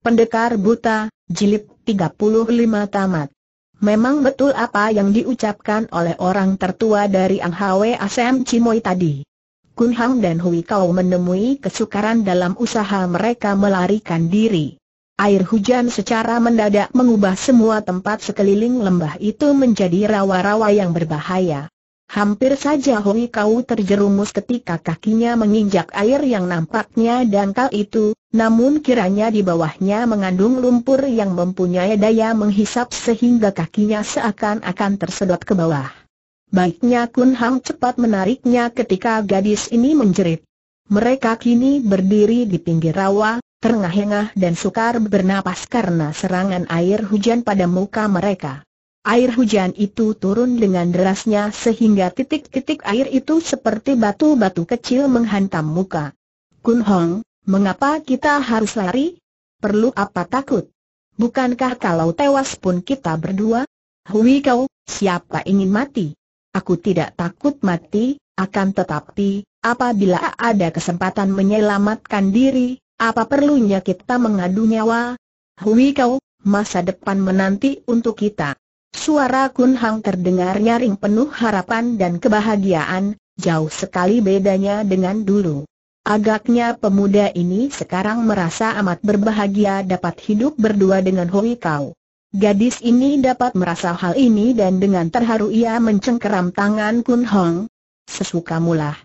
Pendekar Buta, Jilid 35 Tamat Memang betul apa yang diucapkan oleh orang tertua dari Ang Hwe Asem Cimoy tadi. Kun Hang dan Hui Kau menemui kesukaran dalam usaha mereka melarikan diri. Air hujan secara mendadak mengubah semua tempat sekeliling lembah itu menjadi rawa-rawa yang berbahaya. Hampir saja Hui Kau terjerumus ketika kakinya menginjak air yang nampaknya dangkal itu, namun kiranya di bawahnya mengandung lumpur yang mempunyai daya menghisap sehingga kakinya seakan-akan tersedot ke bawah. Baiknya Kun Hang cepat menariknya ketika gadis ini menjerit. Mereka kini berdiri di pinggir rawa, terengah-engah dan sukar bernapas karena serangan air hujan pada muka mereka. Air hujan itu turun dengan derasnya sehingga titik-titik air itu seperti batu-batu kecil menghantam muka. Kun Hong, Mengapa kita harus lari? Perlu apa takut? Bukankah kalau tewas pun kita berdua? Hui kau, siapa ingin mati? Aku tidak takut mati, akan tetapi, apabila ada kesempatan menyelamatkan diri, apa perlunya kita mengadu nyawa? Hui kau, masa depan menanti untuk kita. Suara Kun Hang terdengar nyaring penuh harapan dan kebahagiaan, jauh sekali bedanya dengan dulu. Agaknya pemuda ini sekarang merasa amat berbahagia dapat hidup berdua dengan Hui Kau. Gadis ini dapat merasa hal ini dan dengan terharu ia mencengkeram tangan Kun Hong. Sesukamulah.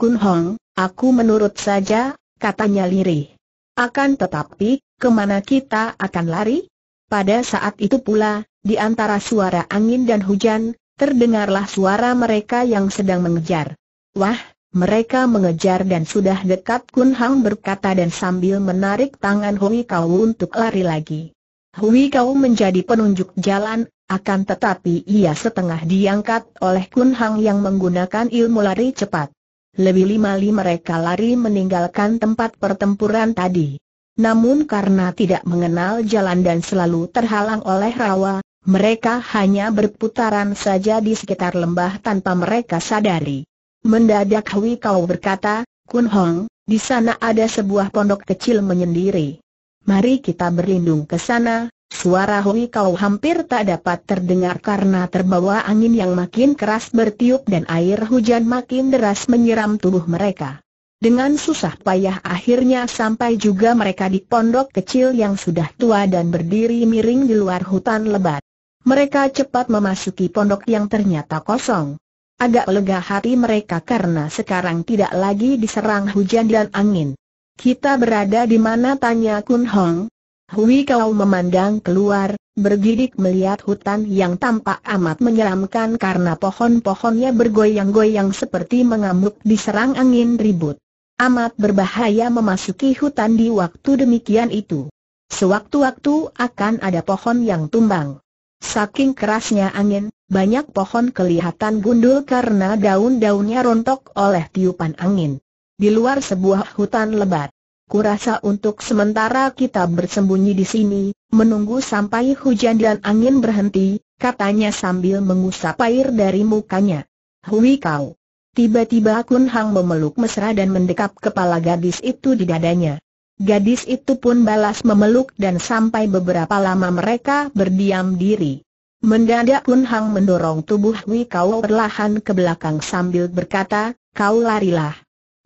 Kun Hong, aku menurut saja, katanya lirih. Akan tetapi, kemana kita akan lari? Pada saat itu pula, di antara suara angin dan hujan, terdengarlah suara mereka yang sedang mengejar. Wah, mereka mengejar dan sudah dekat Kun Hang berkata dan sambil menarik tangan Hui Kau untuk lari lagi. Hui Kau menjadi penunjuk jalan, akan tetapi ia setengah diangkat oleh Kun Hang yang menggunakan ilmu lari cepat. Lebih lima-li mereka lari meninggalkan tempat pertempuran tadi. Namun karena tidak mengenal jalan dan selalu terhalang oleh rawa, mereka hanya berputaran saja di sekitar lembah tanpa mereka sadari. Mendadak Hui Kau berkata, Kun Hong, di sana ada sebuah pondok kecil menyendiri. Mari kita berlindung ke sana, Suara Hui Kau hampir tak dapat terdengar karena terbawa angin yang makin keras bertiup dan air hujan makin deras menyiram tubuh mereka. Dengan susah payah akhirnya sampai juga mereka di pondok kecil yang sudah tua dan berdiri miring di luar hutan lebat. Mereka cepat memasuki pondok yang ternyata kosong. Agak lega hati mereka karena sekarang tidak lagi diserang hujan dan angin. Kita berada di mana tanya Kun Hong? Hui Kau memandang keluar, bergidik melihat hutan yang tampak amat menyeramkan karena pohon-pohonnya bergoyang-goyang seperti mengamuk diserang angin ribut. Amat berbahaya memasuki hutan di waktu demikian itu. Sewaktu-waktu akan ada pohon yang tumbang. Saking kerasnya angin, banyak pohon kelihatan gundul karena daun-daunnya rontok oleh tiupan angin. Di luar sebuah hutan lebat, kurasa untuk sementara kita bersembunyi di sini, menunggu sampai hujan dan angin berhenti, katanya sambil mengusap air dari mukanya. Hui kau! Tiba-tiba Kun Hang memeluk mesra dan mendekap kepala gadis itu di dadanya. Gadis itu pun balas memeluk dan sampai beberapa lama mereka berdiam diri. Mendadak Kun Hang mendorong tubuh Hui Kau perlahan ke belakang sambil berkata, kau larilah.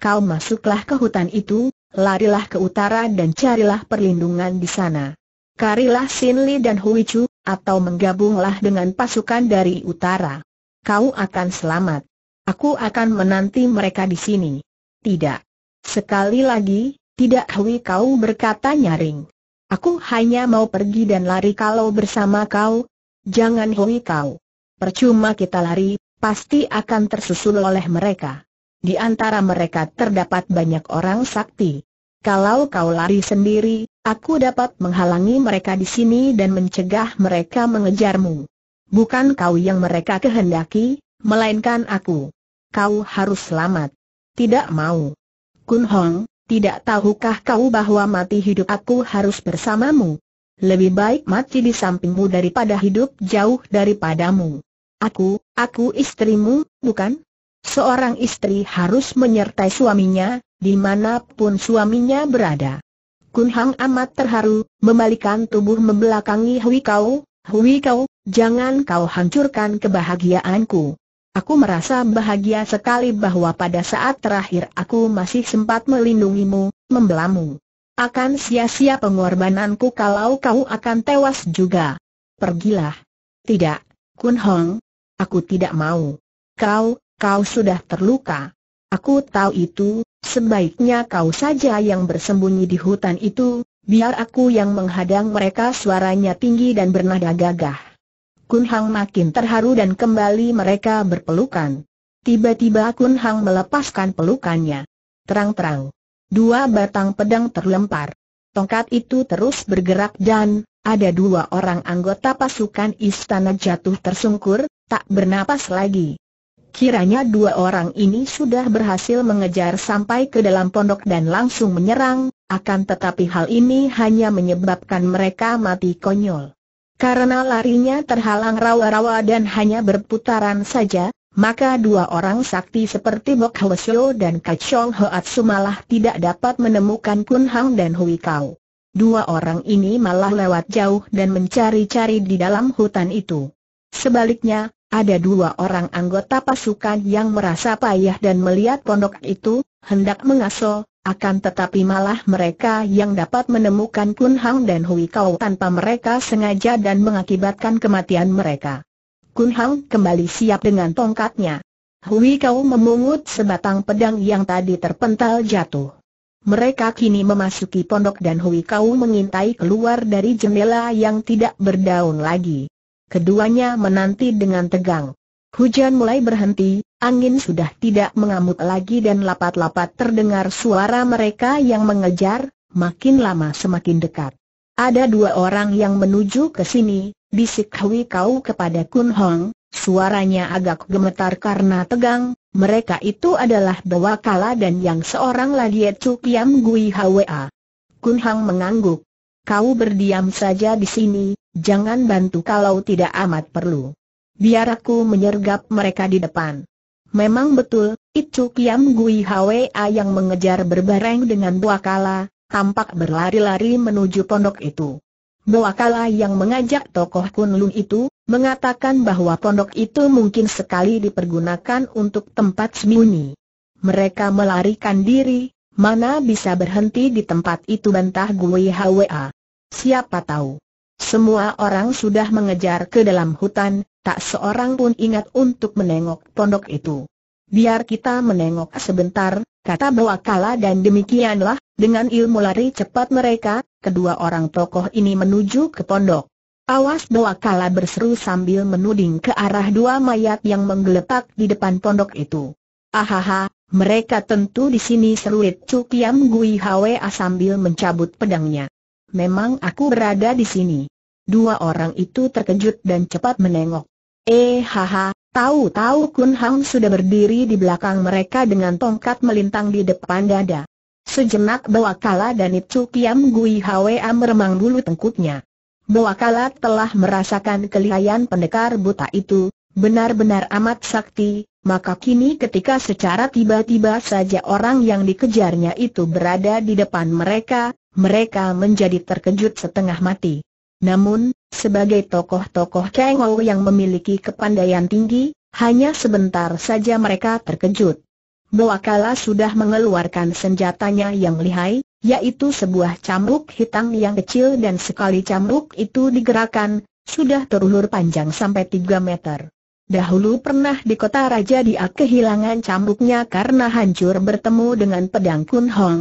Kau masuklah ke hutan itu, larilah ke utara dan carilah perlindungan di sana. Karilah Sin Li dan Hui Chu, atau menggabunglah dengan pasukan dari utara. Kau akan selamat. Aku akan menanti mereka di sini. Tidak. Sekali lagi, tidak Hui Kau berkata nyaring. Aku hanya mau pergi dan lari kalau bersama kau, Jangan Hui kau. Percuma kita lari, pasti akan tersusul oleh mereka. Di antara mereka terdapat banyak orang sakti. Kalau kau lari sendiri, aku dapat menghalangi mereka di sini dan mencegah mereka mengejarmu. Bukan kau yang mereka kehendaki, melainkan aku. Kau harus selamat. Tidak mau. Kun Hong, tidak tahukah kau bahwa mati hidup aku harus bersamamu? Lebih baik mati di sampingmu daripada hidup jauh daripadamu. Aku, aku istrimu, bukan? Seorang istri harus menyertai suaminya, dimanapun suaminya berada. Kun Hang amat terharu, membalikan tubuh membelakangi Hui Kau, Hui Kau, jangan kau hancurkan kebahagiaanku. Aku merasa bahagia sekali bahwa pada saat terakhir aku masih sempat melindungimu, membelamu. Akan sia-sia pengorbananku kalau kau akan tewas juga. Pergilah. Tidak, Kun Hong. Aku tidak mau. Kau, kau sudah terluka. Aku tahu itu, sebaiknya kau saja yang bersembunyi di hutan itu, biar aku yang menghadang mereka suaranya tinggi dan bernada gagah. Kun Hang makin terharu dan kembali mereka berpelukan. Tiba-tiba Kun Hang melepaskan pelukannya. Terang-terang. Dua batang pedang terlempar. Tongkat itu terus bergerak dan, ada dua orang anggota pasukan istana jatuh tersungkur, tak bernapas lagi. Kiranya dua orang ini sudah berhasil mengejar sampai ke dalam pondok dan langsung menyerang, akan tetapi hal ini hanya menyebabkan mereka mati konyol. Karena larinya terhalang rawa-rawa dan hanya berputaran saja, maka dua orang sakti seperti Bok Hwasyo dan Kachong Hoat malah tidak dapat menemukan Kun Hang dan Hui Kau. Dua orang ini malah lewat jauh dan mencari-cari di dalam hutan itu. Sebaliknya, ada dua orang anggota pasukan yang merasa payah dan melihat pondok itu, hendak mengaso, akan tetapi malah mereka yang dapat menemukan Kun Hang dan Hui Kau tanpa mereka sengaja dan mengakibatkan kematian mereka. Kun Hang kembali siap dengan tongkatnya. Hui Kau memungut sebatang pedang yang tadi terpental jatuh. Mereka kini memasuki pondok dan Hui Kau mengintai keluar dari jendela yang tidak berdaun lagi. Keduanya menanti dengan tegang. Hujan mulai berhenti, angin sudah tidak mengamuk lagi dan lapat-lapat terdengar suara mereka yang mengejar, makin lama semakin dekat. Ada dua orang yang menuju ke sini, bisik Hui Kau kepada Kun Hong, suaranya agak gemetar karena tegang, mereka itu adalah Bawa Kala dan yang seorang lagi Chu Kiam Gui Hwa. Kun Hong mengangguk. Kau berdiam saja di sini, jangan bantu kalau tidak amat perlu. Biar aku menyergap mereka di depan. Memang betul, itu Kiam Gui Hwa yang mengejar berbareng dengan dua Kala, tampak berlari-lari menuju pondok itu. Muakala yang mengajak tokoh Kunlun itu, mengatakan bahwa pondok itu mungkin sekali dipergunakan untuk tempat sembunyi. Mereka melarikan diri, mana bisa berhenti di tempat itu bantah Gui Hwa. Siapa tahu. Semua orang sudah mengejar ke dalam hutan, tak seorang pun ingat untuk menengok pondok itu. Biar kita menengok sebentar, kata Bawakala dan demikianlah, dengan ilmu lari cepat mereka, kedua orang tokoh ini menuju ke pondok. Awas doa kala berseru sambil menuding ke arah dua mayat yang menggeletak di depan pondok itu. Ahaha, mereka tentu di sini seruit Cukiam Gui hawe sambil mencabut pedangnya. Memang aku berada di sini. Dua orang itu terkejut dan cepat menengok. Eh haha, tahu-tahu Kun Hang sudah berdiri di belakang mereka dengan tongkat melintang di depan dada. Sejenak Bawakala dan Itu Kiam Gui Hwa meremang bulu tengkuknya. Bawakala telah merasakan kelihayan pendekar buta itu, benar-benar amat sakti, maka kini ketika secara tiba-tiba saja orang yang dikejarnya itu berada di depan mereka, mereka menjadi terkejut setengah mati. Namun, sebagai tokoh-tokoh Kengou yang memiliki kepandaian tinggi, hanya sebentar saja mereka terkejut. Boakala sudah mengeluarkan senjatanya yang lihai, yaitu sebuah cambuk hitam yang kecil dan sekali cambuk itu digerakkan, sudah terulur panjang sampai 3 meter. Dahulu pernah di kota raja dia kehilangan cambuknya karena hancur bertemu dengan pedang Kun Hong.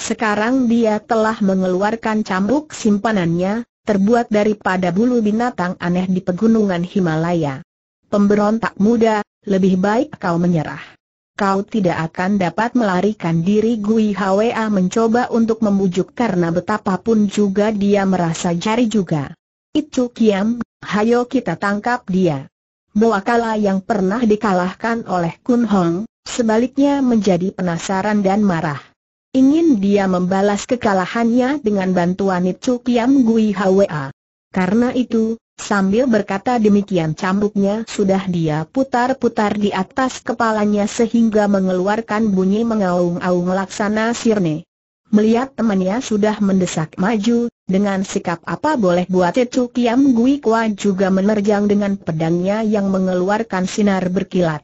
Sekarang dia telah mengeluarkan cambuk simpanannya, terbuat daripada bulu binatang aneh di pegunungan Himalaya. Pemberontak muda, lebih baik kau menyerah kau tidak akan dapat melarikan diri Gui Hwa mencoba untuk membujuk karena betapapun juga dia merasa jari juga. Itu Kiam, hayo kita tangkap dia. Boakala yang pernah dikalahkan oleh Kun Hong, sebaliknya menjadi penasaran dan marah. Ingin dia membalas kekalahannya dengan bantuan Itu Kiam Gui Hwa. Karena itu, Sambil berkata demikian cambuknya sudah dia putar-putar di atas kepalanya sehingga mengeluarkan bunyi mengaung-aung laksana sirne. Melihat temannya sudah mendesak maju, dengan sikap apa boleh buat itu Kiam Gui Kwa juga menerjang dengan pedangnya yang mengeluarkan sinar berkilat.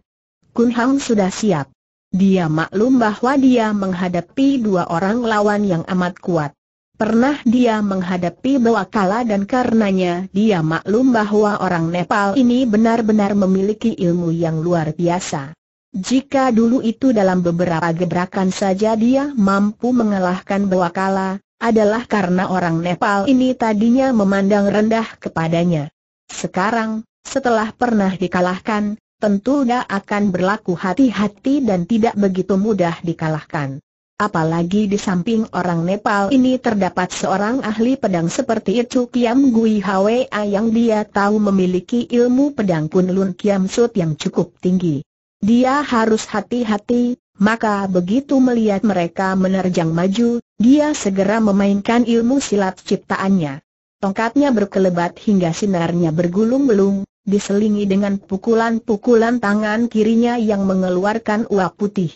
Kun Hang sudah siap. Dia maklum bahwa dia menghadapi dua orang lawan yang amat kuat. Pernah dia menghadapi Bawakala dan karenanya dia maklum bahwa orang Nepal ini benar-benar memiliki ilmu yang luar biasa. Jika dulu itu dalam beberapa gebrakan saja dia mampu mengalahkan Bawakala, adalah karena orang Nepal ini tadinya memandang rendah kepadanya. Sekarang, setelah pernah dikalahkan, tentu dia akan berlaku hati-hati dan tidak begitu mudah dikalahkan. Apalagi di samping orang Nepal ini terdapat seorang ahli pedang seperti itu Kiam Gui Hwa yang dia tahu memiliki ilmu pedang Kunlun Kiam Sut yang cukup tinggi. Dia harus hati-hati, maka begitu melihat mereka menerjang maju, dia segera memainkan ilmu silat ciptaannya. Tongkatnya berkelebat hingga sinarnya bergulung-gulung, diselingi dengan pukulan-pukulan tangan kirinya yang mengeluarkan uap putih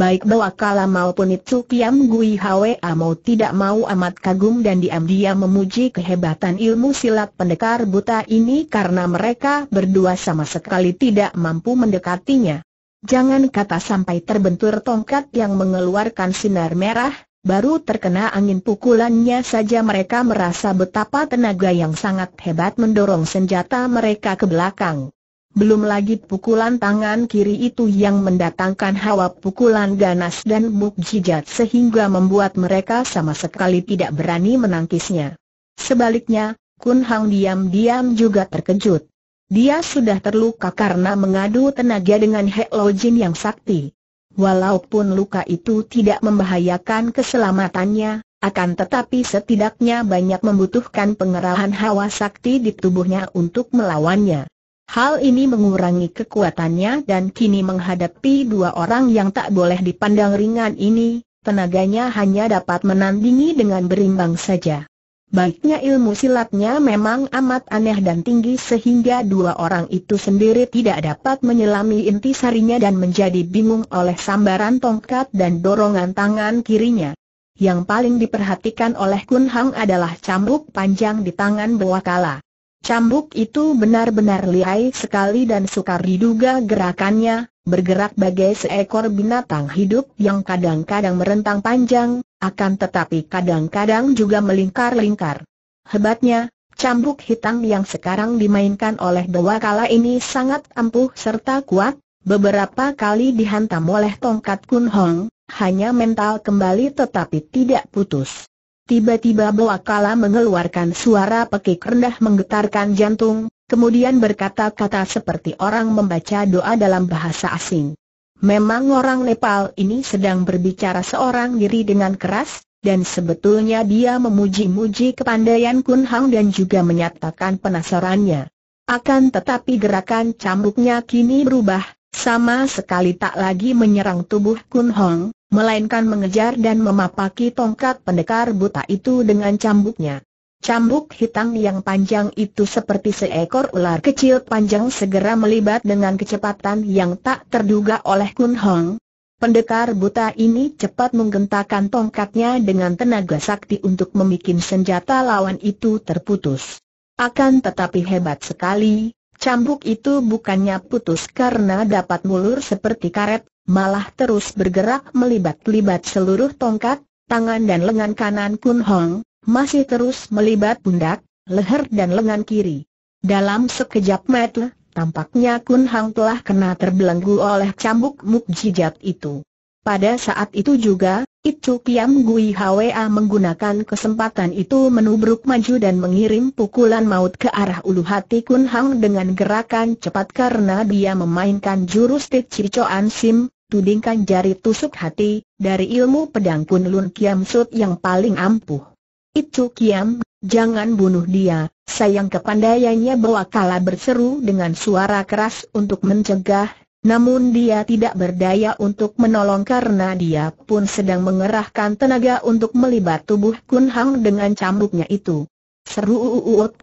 baik Bawa Kala maupun Itu Kiam Gui Hwe mau tidak mau amat kagum dan diam-diam memuji kehebatan ilmu silat pendekar buta ini karena mereka berdua sama sekali tidak mampu mendekatinya. Jangan kata sampai terbentur tongkat yang mengeluarkan sinar merah, baru terkena angin pukulannya saja mereka merasa betapa tenaga yang sangat hebat mendorong senjata mereka ke belakang. Belum lagi pukulan tangan kiri itu yang mendatangkan hawa pukulan ganas dan mukjizat sehingga membuat mereka sama sekali tidak berani menangkisnya. Sebaliknya, Kun Hang diam-diam juga terkejut. Dia sudah terluka karena mengadu tenaga dengan He Lo Jin yang sakti. Walaupun luka itu tidak membahayakan keselamatannya, akan tetapi setidaknya banyak membutuhkan pengerahan hawa sakti di tubuhnya untuk melawannya. Hal ini mengurangi kekuatannya dan kini menghadapi dua orang yang tak boleh dipandang ringan ini, tenaganya hanya dapat menandingi dengan berimbang saja. Baiknya ilmu silatnya memang amat aneh dan tinggi sehingga dua orang itu sendiri tidak dapat menyelami inti sarinya dan menjadi bingung oleh sambaran tongkat dan dorongan tangan kirinya. Yang paling diperhatikan oleh Kun Hang adalah cambuk panjang di tangan kalah. Cambuk itu benar-benar lihai sekali dan sukar diduga gerakannya, bergerak bagai seekor binatang hidup yang kadang-kadang merentang panjang, akan tetapi kadang-kadang juga melingkar-lingkar. Hebatnya, cambuk hitam yang sekarang dimainkan oleh Dewa Kala ini sangat ampuh serta kuat, beberapa kali dihantam oleh tongkat Kun Hong, hanya mental kembali tetapi tidak putus. Tiba-tiba Boakala mengeluarkan suara pekik rendah menggetarkan jantung, kemudian berkata-kata seperti orang membaca doa dalam bahasa asing. Memang orang Nepal ini sedang berbicara seorang diri dengan keras, dan sebetulnya dia memuji-muji kepandaian Kun Hang dan juga menyatakan penasarannya. Akan tetapi gerakan cambuknya kini berubah, sama sekali tak lagi menyerang tubuh Kun Hong, melainkan mengejar dan memapaki tongkat pendekar buta itu dengan cambuknya. Cambuk hitam yang panjang itu seperti seekor ular kecil panjang segera melibat dengan kecepatan yang tak terduga oleh Kun Hong. Pendekar buta ini cepat menggentakkan tongkatnya dengan tenaga sakti untuk membuat senjata lawan itu terputus. Akan tetapi hebat sekali, Cambuk itu bukannya putus karena dapat mulur seperti karet, malah terus bergerak melibat-libat seluruh tongkat, tangan dan lengan kanan Kun Hong, masih terus melibat pundak, leher dan lengan kiri. Dalam sekejap mata, tampaknya Kun Hong telah kena terbelenggu oleh cambuk mukjizat itu. Pada saat itu juga, itu Kiam Gui Hwa menggunakan kesempatan itu menubruk maju dan mengirim pukulan maut ke arah ulu hati Kun Hang dengan gerakan cepat karena dia memainkan jurus Tit Cicoan Sim, tudingkan jari tusuk hati, dari ilmu pedang Kun Lun Kiam Sut yang paling ampuh. Itu Kiam, jangan bunuh dia, sayang kepandaiannya bawa kala berseru dengan suara keras untuk mencegah namun dia tidak berdaya untuk menolong karena dia pun sedang mengerahkan tenaga untuk melibat tubuh Kun Hang dengan cambuknya itu. Seru uut,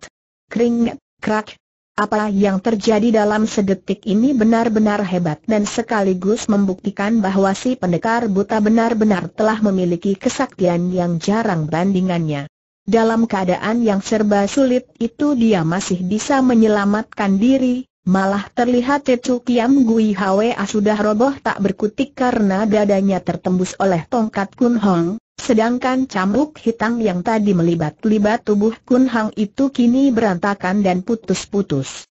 kering, krak. Apa yang terjadi dalam sedetik ini benar-benar hebat dan sekaligus membuktikan bahwa si pendekar buta benar-benar telah memiliki kesaktian yang jarang bandingannya. Dalam keadaan yang serba sulit itu dia masih bisa menyelamatkan diri, Malah terlihat Tecu Kiam Gui Hwa sudah roboh tak berkutik karena dadanya tertembus oleh tongkat Kun Hong, sedangkan cambuk hitam yang tadi melibat-libat tubuh Kun Hong itu kini berantakan dan putus-putus.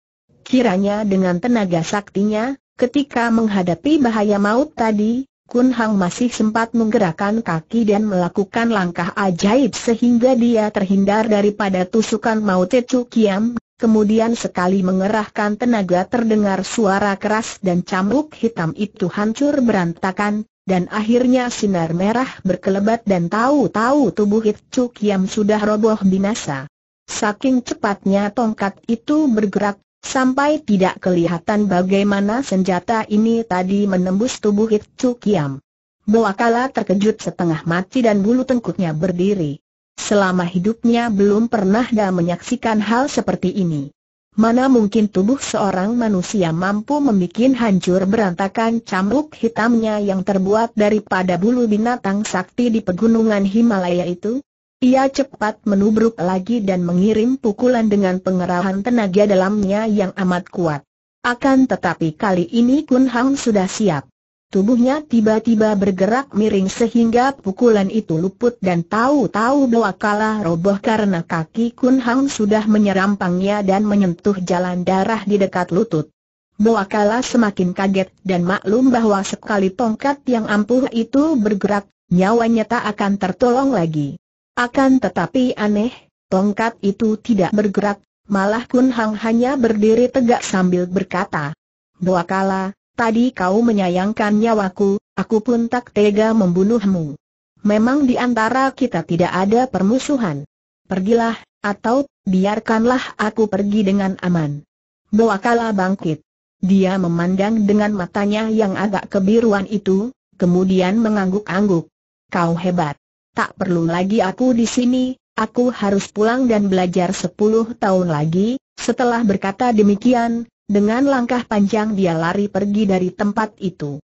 Kiranya dengan tenaga saktinya, ketika menghadapi bahaya maut tadi, Kun Hang masih sempat menggerakkan kaki dan melakukan langkah ajaib sehingga dia terhindar daripada tusukan maut Tecu Kiam Kemudian sekali mengerahkan tenaga terdengar suara keras dan cambuk hitam itu hancur berantakan, dan akhirnya sinar merah berkelebat dan tahu-tahu tubuh Hitchu Kiam sudah roboh binasa. Saking cepatnya tongkat itu bergerak, sampai tidak kelihatan bagaimana senjata ini tadi menembus tubuh Hitchu Kiam. Boakala terkejut setengah mati dan bulu tengkuknya berdiri. Selama hidupnya belum pernah dia menyaksikan hal seperti ini. Mana mungkin tubuh seorang manusia mampu membuat hancur berantakan cambuk hitamnya yang terbuat daripada bulu binatang sakti di pegunungan Himalaya itu? Ia cepat menubruk lagi dan mengirim pukulan dengan pengerahan tenaga dalamnya yang amat kuat. Akan tetapi kali ini Kun Hang sudah siap. Tubuhnya tiba-tiba bergerak miring sehingga pukulan itu luput dan tahu-tahu bahwa kalah roboh karena kaki Kun Hang sudah menyerampangnya dan menyentuh jalan darah di dekat lutut. Boakala semakin kaget dan maklum bahwa sekali tongkat yang ampuh itu bergerak, nyawanya tak akan tertolong lagi. Akan tetapi aneh, tongkat itu tidak bergerak, malah Kun Hang hanya berdiri tegak sambil berkata, Boakala tadi kau menyayangkan nyawaku, aku pun tak tega membunuhmu. Memang di antara kita tidak ada permusuhan. Pergilah, atau biarkanlah aku pergi dengan aman. Boakala bangkit. Dia memandang dengan matanya yang agak kebiruan itu, kemudian mengangguk-angguk. Kau hebat. Tak perlu lagi aku di sini, aku harus pulang dan belajar sepuluh tahun lagi. Setelah berkata demikian, dengan langkah panjang dia lari pergi dari tempat itu.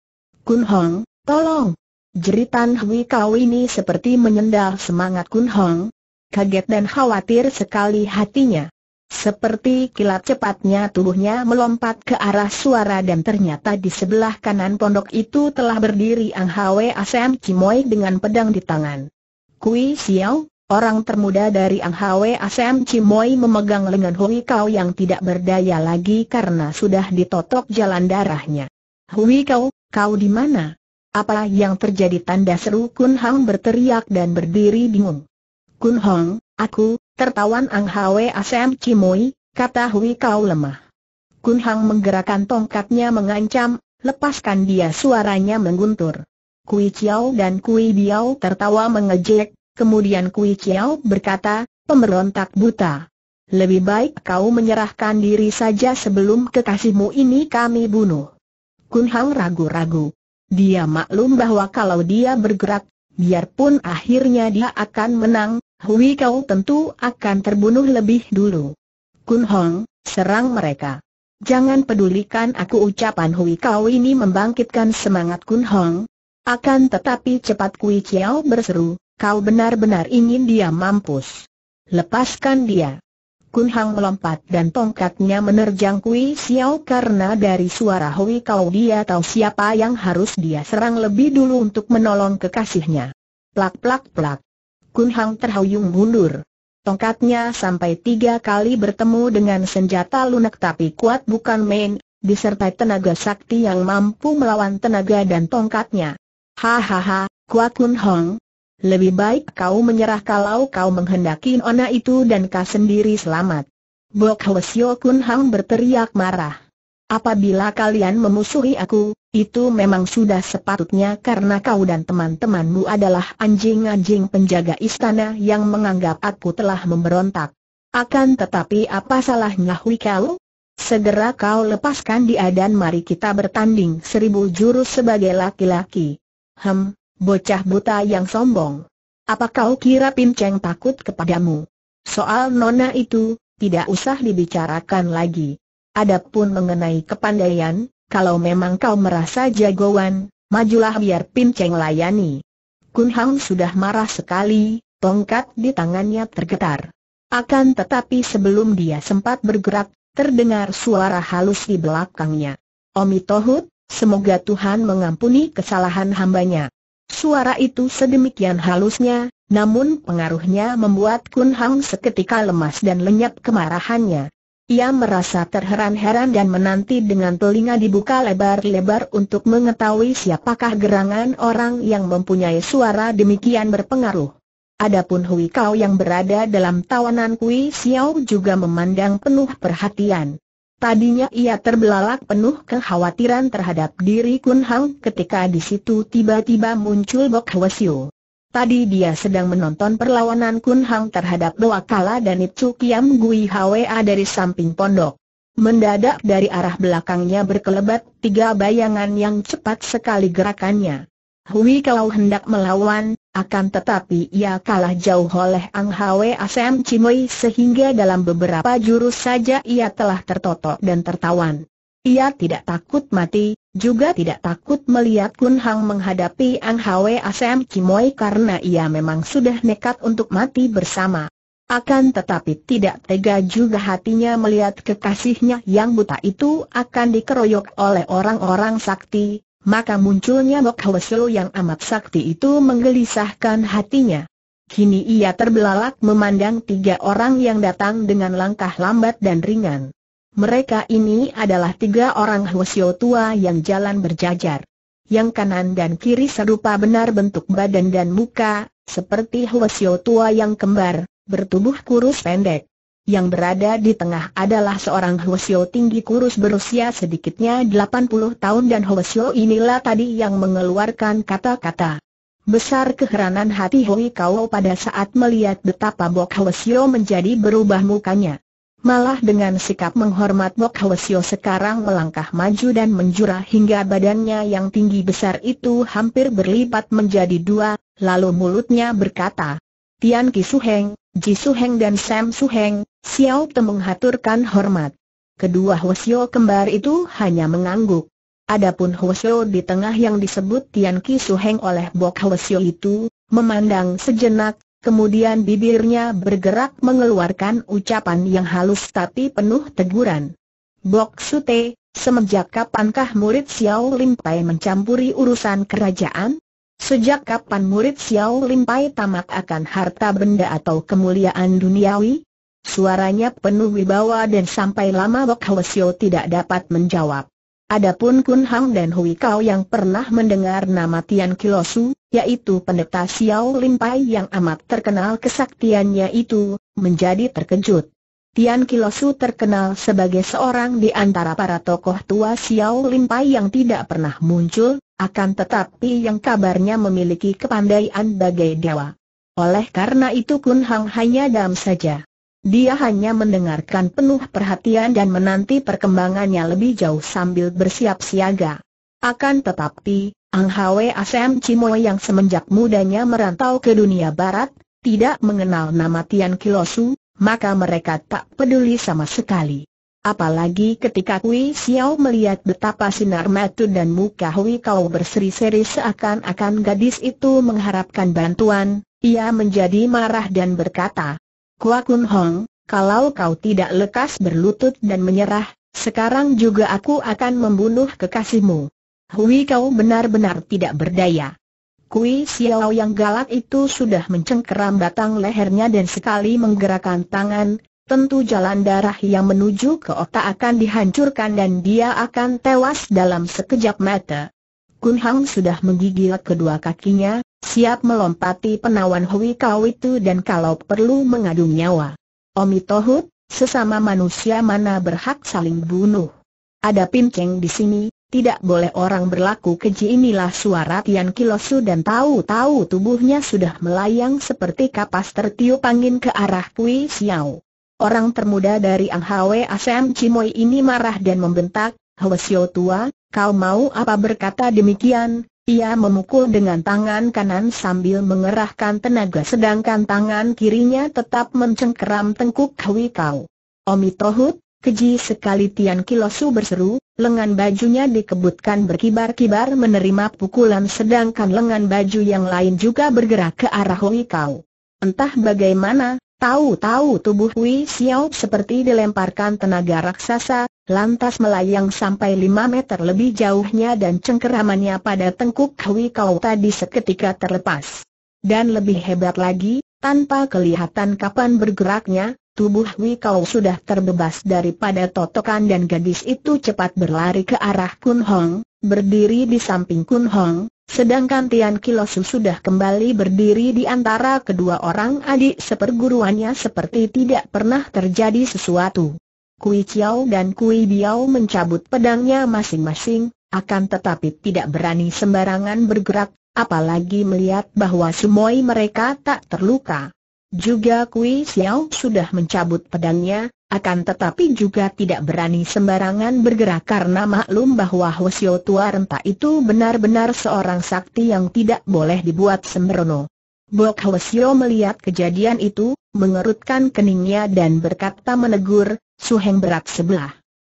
Kun Hong, tolong! Jeritan Hui Kau ini seperti menyendal semangat Kun Hong. Kaget dan khawatir sekali hatinya. Seperti kilat cepatnya tubuhnya melompat ke arah suara dan ternyata di sebelah kanan pondok itu telah berdiri Ang Hwe Asem Cimoy dengan pedang di tangan. Kui Xiao, Orang termuda dari Ang Hwe Asem Cimoy memegang lengan Hui Kau yang tidak berdaya lagi karena sudah ditotok jalan darahnya. Hui Kau, kau di mana? Apa yang terjadi tanda seru Kun Hong berteriak dan berdiri bingung. Kun Hong, aku, tertawan Ang Hwe Asem Cimoy, kata Hui Kau lemah. Kun Hong menggerakkan tongkatnya mengancam, lepaskan dia suaranya mengguntur. Kui Chiao dan Kui Biao tertawa mengejek, Kemudian Kui Chiao berkata, pemberontak buta. Lebih baik kau menyerahkan diri saja sebelum kekasihmu ini kami bunuh. Kun Hang ragu-ragu. Dia maklum bahwa kalau dia bergerak, biarpun akhirnya dia akan menang, Hui Kau tentu akan terbunuh lebih dulu. Kun Hong, serang mereka. Jangan pedulikan aku ucapan Hui Kau ini membangkitkan semangat Kun Hong. Akan tetapi cepat Kui Chiao berseru, Kau benar-benar ingin dia mampus. Lepaskan dia. Kun Hang melompat dan tongkatnya menerjang Kui Xiao karena dari suara Hui Kau dia tahu siapa yang harus dia serang lebih dulu untuk menolong kekasihnya. Plak plak plak. Kun Hang terhuyung mundur. Tongkatnya sampai tiga kali bertemu dengan senjata lunak tapi kuat bukan main, disertai tenaga sakti yang mampu melawan tenaga dan tongkatnya. Hahaha, Kua Kun Hong, lebih baik kau menyerah kalau kau menghendaki nona itu dan kau sendiri selamat. Bok Sio Kun Hang berteriak marah. Apabila kalian memusuhi aku, itu memang sudah sepatutnya karena kau dan teman-temanmu adalah anjing-anjing penjaga istana yang menganggap aku telah memberontak. Akan tetapi apa salahnya Hui Kau? Segera kau lepaskan dia dan mari kita bertanding seribu jurus sebagai laki-laki. Hem, Bocah buta yang sombong. Apa kau kira Pinceng takut kepadamu? Soal nona itu, tidak usah dibicarakan lagi. Adapun mengenai kepandaian, kalau memang kau merasa jagoan, majulah biar Pinceng layani. Kun Hang sudah marah sekali, tongkat di tangannya tergetar. Akan tetapi sebelum dia sempat bergerak, terdengar suara halus di belakangnya. Omi Tohut, semoga Tuhan mengampuni kesalahan hambanya. Suara itu sedemikian halusnya, namun pengaruhnya membuat Kun Hang seketika lemas dan lenyap kemarahannya. Ia merasa terheran-heran dan menanti dengan telinga dibuka lebar-lebar untuk mengetahui siapakah gerangan orang yang mempunyai suara demikian berpengaruh. Adapun Hui Kau yang berada dalam tawanan Kui Xiao juga memandang penuh perhatian. Tadinya ia terbelalak penuh kekhawatiran terhadap diri Kun Hang ketika di situ tiba-tiba muncul Bok Siu. Tadi dia sedang menonton perlawanan Kun Hang terhadap Doa Kala dan Itsu Kiam Gui Hwa dari samping pondok. Mendadak dari arah belakangnya berkelebat tiga bayangan yang cepat sekali gerakannya. Hui kalau hendak melawan, akan tetapi ia kalah jauh oleh Ang Hwe Asem Cimoy sehingga dalam beberapa jurus saja ia telah tertotok dan tertawan. Ia tidak takut mati, juga tidak takut melihat Kun Hang menghadapi Ang Hwe Asem Cimoy karena ia memang sudah nekat untuk mati bersama. Akan tetapi tidak tega juga hatinya melihat kekasihnya yang buta itu akan dikeroyok oleh orang-orang sakti, maka munculnya Bok Hwa yang amat sakti itu menggelisahkan hatinya. Kini ia terbelalak memandang tiga orang yang datang dengan langkah lambat dan ringan. Mereka ini adalah tiga orang Hwasyo tua yang jalan berjajar. Yang kanan dan kiri serupa benar bentuk badan dan muka, seperti Hwasyo tua yang kembar, bertubuh kurus pendek. Yang berada di tengah adalah seorang Hwasyo tinggi kurus berusia sedikitnya 80 tahun dan Hwasyo inilah tadi yang mengeluarkan kata-kata. Besar keheranan hati Hui Kau pada saat melihat betapa Bok Hwasyo menjadi berubah mukanya. Malah dengan sikap menghormat Bok Hwasyo sekarang melangkah maju dan menjurah hingga badannya yang tinggi besar itu hampir berlipat menjadi dua, lalu mulutnya berkata, Tian Ki Heng, Ji Su Heng dan Sam Su Heng, Xiao Te menghaturkan hormat. Kedua Xiao kembar itu hanya mengangguk. Adapun Xiao di tengah yang disebut Tian Ki Heng oleh Bok Xiao itu, memandang sejenak, kemudian bibirnya bergerak mengeluarkan ucapan yang halus tapi penuh teguran. Bok Te, semenjak kapankah murid Xiao Lim Pai mencampuri urusan kerajaan? Sejak kapan murid Xiao Lim Pai tamak akan harta benda atau kemuliaan duniawi? Suaranya penuh wibawa dan sampai lama Bok Hwasyo tidak dapat menjawab. Adapun Kun Hang dan Hui Kau yang pernah mendengar nama Tian Kilosu, yaitu pendeta Xiao Lim yang amat terkenal kesaktiannya itu, menjadi terkejut. Tian Kilosu terkenal sebagai seorang di antara para tokoh tua Xiao Lim yang tidak pernah muncul, akan tetapi yang kabarnya memiliki kepandaian bagai dewa. Oleh karena itu Kun Hang hanya diam saja. Dia hanya mendengarkan penuh perhatian dan menanti perkembangannya lebih jauh sambil bersiap siaga. Akan tetapi, Ang Hwe Asem Cimo yang semenjak mudanya merantau ke dunia barat, tidak mengenal nama Tian Kilosu, maka mereka tak peduli sama sekali. Apalagi ketika Hui Xiao melihat betapa sinar mata dan muka Hui Kau berseri-seri seakan-akan gadis itu mengharapkan bantuan, ia menjadi marah dan berkata, Kua Kun Hong, kalau kau tidak lekas berlutut dan menyerah, sekarang juga aku akan membunuh kekasihmu. Hui Kau benar-benar tidak berdaya. Kui Xiao yang galak itu sudah mencengkeram batang lehernya dan sekali menggerakkan tangan, tentu jalan darah yang menuju ke otak akan dihancurkan dan dia akan tewas dalam sekejap mata. Kun Hang sudah menggigil kedua kakinya, siap melompati penawan Hui Kau itu dan kalau perlu mengadu nyawa. Omi Tohut, sesama manusia mana berhak saling bunuh. Ada pinceng di sini, tidak boleh orang berlaku keji inilah suara Tian Kilosu dan tahu-tahu tubuhnya sudah melayang seperti kapas tertiup angin ke arah Pui Xiao orang termuda dari Ang Hwe Asem Cimoy ini marah dan membentak, Hwasyo tua, kau mau apa berkata demikian? Ia memukul dengan tangan kanan sambil mengerahkan tenaga sedangkan tangan kirinya tetap mencengkeram tengkuk Hwi Kau. Omi Tohut, keji sekali Tian Kilosu berseru, lengan bajunya dikebutkan berkibar-kibar menerima pukulan sedangkan lengan baju yang lain juga bergerak ke arah Hwi Kau. Entah bagaimana, Tahu-tahu tubuh Hui Xiao seperti dilemparkan tenaga raksasa, lantas melayang sampai 5 meter lebih jauhnya dan cengkeramannya pada tengkuk Hui Kau tadi seketika terlepas. Dan lebih hebat lagi, tanpa kelihatan kapan bergeraknya, tubuh Hui Kau sudah terbebas daripada totokan dan gadis itu cepat berlari ke arah Kun Hong, berdiri di samping Kun Hong, Sedangkan Tian Kilosu sudah kembali berdiri di antara kedua orang adik seperguruannya seperti tidak pernah terjadi sesuatu. Kui Chiao dan Kui Biao mencabut pedangnya masing-masing, akan tetapi tidak berani sembarangan bergerak, apalagi melihat bahwa semua mereka tak terluka. Juga Kui Xiao sudah mencabut pedangnya, akan tetapi juga tidak berani sembarangan bergerak karena maklum bahwa Hosio tua renta itu benar-benar seorang sakti yang tidak boleh dibuat sembrono. Bok Hosio melihat kejadian itu, mengerutkan keningnya dan berkata menegur, Suheng berat sebelah.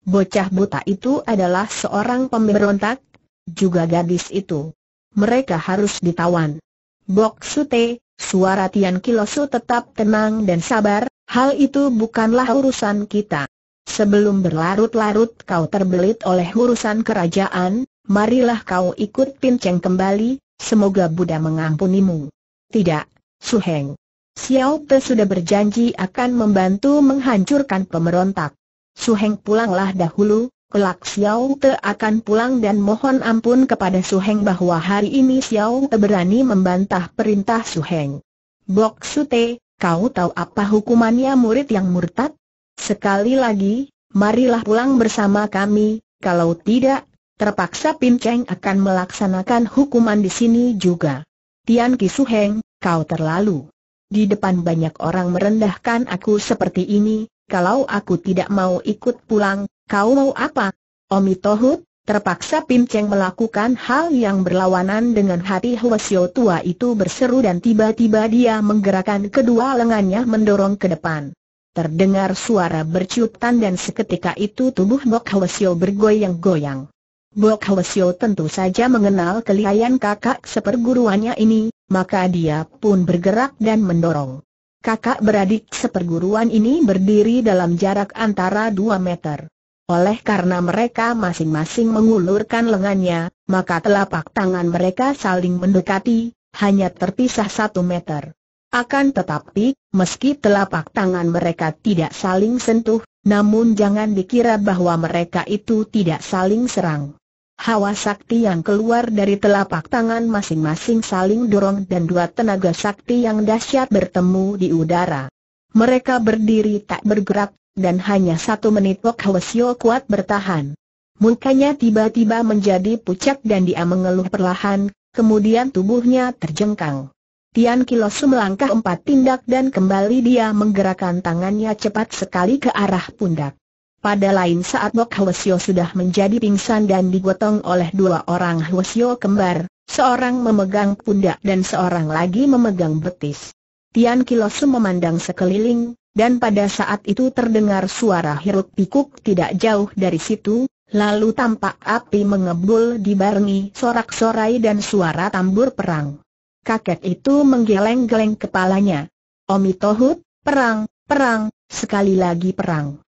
Bocah buta itu adalah seorang pemberontak, juga gadis itu. Mereka harus ditawan. Bok Sute, Suara Tian Kilosu tetap tenang dan sabar, hal itu bukanlah urusan kita. Sebelum berlarut-larut kau terbelit oleh urusan kerajaan, marilah kau ikut pinceng kembali, semoga Buddha mengampunimu. Tidak, Suheng. Xiao Pe sudah berjanji akan membantu menghancurkan pemberontak. Suheng pulanglah dahulu, Kelak Xiao Te akan pulang dan mohon ampun kepada Su Heng bahwa hari ini Xiao Te berani membantah perintah Su Heng. Bok Su Te, kau tahu apa hukumannya murid yang murtad? Sekali lagi, marilah pulang bersama kami, kalau tidak, terpaksa Pin Cheng akan melaksanakan hukuman di sini juga. Tian Ki Su Heng, kau terlalu. Di depan banyak orang merendahkan aku seperti ini, kalau aku tidak mau ikut pulang, Kau mau apa? Omi Tohut, terpaksa Pim Cheng melakukan hal yang berlawanan dengan hati Hwasyo tua itu berseru dan tiba-tiba dia menggerakkan kedua lengannya mendorong ke depan. Terdengar suara berciutan dan seketika itu tubuh Bok Hwasyo bergoyang-goyang. Bok Hwasyo tentu saja mengenal kelihayan kakak seperguruannya ini, maka dia pun bergerak dan mendorong. Kakak beradik seperguruan ini berdiri dalam jarak antara 2 meter. Oleh karena mereka masing-masing mengulurkan lengannya, maka telapak tangan mereka saling mendekati, hanya terpisah satu meter. Akan tetapi, meski telapak tangan mereka tidak saling sentuh, namun jangan dikira bahwa mereka itu tidak saling serang. Hawa sakti yang keluar dari telapak tangan masing-masing saling dorong dan dua tenaga sakti yang dahsyat bertemu di udara. Mereka berdiri tak bergerak, dan hanya satu menit Pok Hwasyo kuat bertahan. Mukanya tiba-tiba menjadi pucat dan dia mengeluh perlahan, kemudian tubuhnya terjengkang. Tian Kilosu melangkah empat tindak dan kembali dia menggerakkan tangannya cepat sekali ke arah pundak. Pada lain saat Bok Hwasyo sudah menjadi pingsan dan digotong oleh dua orang Hwasyo kembar, seorang memegang pundak dan seorang lagi memegang betis. Tian Kilosu memandang sekeliling, dan pada saat itu terdengar suara hiruk pikuk tidak jauh dari situ, lalu tampak api mengebul dibarengi sorak-sorai dan suara tambur perang. Kakek itu menggeleng-geleng kepalanya. Omi Tohut, perang, perang, sekali lagi perang.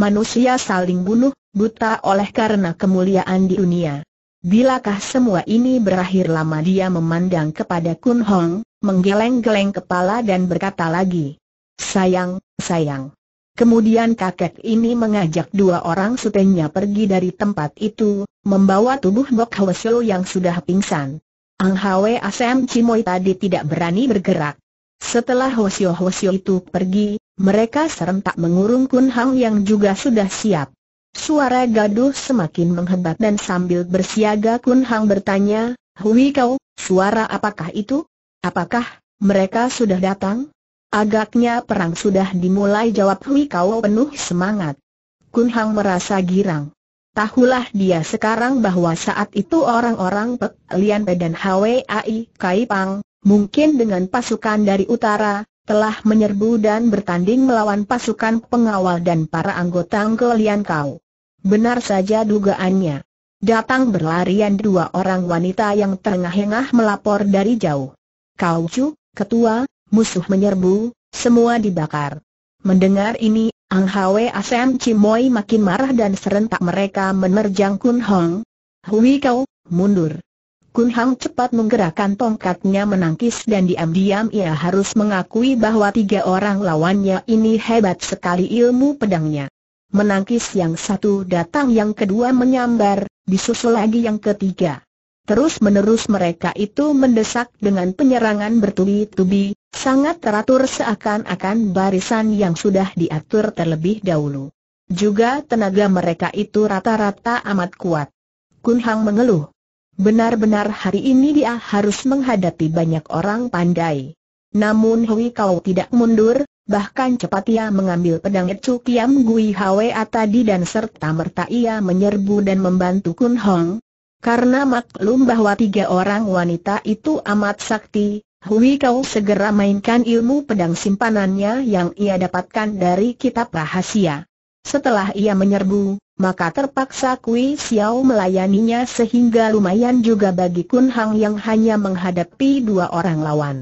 Manusia saling bunuh, buta oleh karena kemuliaan di dunia. Bilakah semua ini berakhir lama dia memandang kepada Kun Hong, menggeleng-geleng kepala dan berkata lagi. Sayang, sayang. Kemudian kakek ini mengajak dua orang sutenya pergi dari tempat itu, membawa tubuh Bok Hwesyo yang sudah pingsan. Ang Hwe Asem Cimoy tadi tidak berani bergerak. Setelah Hwesyo Hwesyo itu pergi, mereka serentak mengurung Kun Hang yang juga sudah siap. Suara gaduh semakin menghebat dan sambil bersiaga Kun Hang bertanya, Hui kau, suara apakah itu? Apakah mereka sudah datang? Agaknya perang sudah dimulai jawab Hui Kau penuh semangat. Kun Hang merasa girang. Tahulah dia sekarang bahwa saat itu orang-orang Pek Lian Pe dan Hwai Kai Pang, mungkin dengan pasukan dari utara, telah menyerbu dan bertanding melawan pasukan pengawal dan para anggota Lian Kau. Benar saja dugaannya. Datang berlarian dua orang wanita yang terengah-engah melapor dari jauh. Kau Chu, ketua, musuh menyerbu, semua dibakar. Mendengar ini, Ang Hwe Asem Cimoy makin marah dan serentak mereka menerjang Kun Hong. Hui kau, mundur. Kun Hong cepat menggerakkan tongkatnya menangkis dan diam-diam ia harus mengakui bahwa tiga orang lawannya ini hebat sekali ilmu pedangnya. Menangkis yang satu datang yang kedua menyambar, disusul lagi yang ketiga. Terus-menerus mereka itu mendesak dengan penyerangan bertubi-tubi, sangat teratur seakan-akan barisan yang sudah diatur terlebih dahulu. Juga tenaga mereka itu rata-rata amat kuat. Kun Hang mengeluh. Benar-benar hari ini dia harus menghadapi banyak orang pandai. Namun Hui Kau tidak mundur, bahkan cepat ia mengambil pedang Ecu Kiam Gui Hwa tadi dan serta merta ia menyerbu dan membantu Kun Hong, karena maklum bahwa tiga orang wanita itu amat sakti, Hui Kau segera mainkan ilmu pedang simpanannya yang ia dapatkan dari kitab rahasia. Setelah ia menyerbu, maka terpaksa Kui Xiao melayaninya sehingga lumayan juga bagi Kun Hang yang hanya menghadapi dua orang lawan.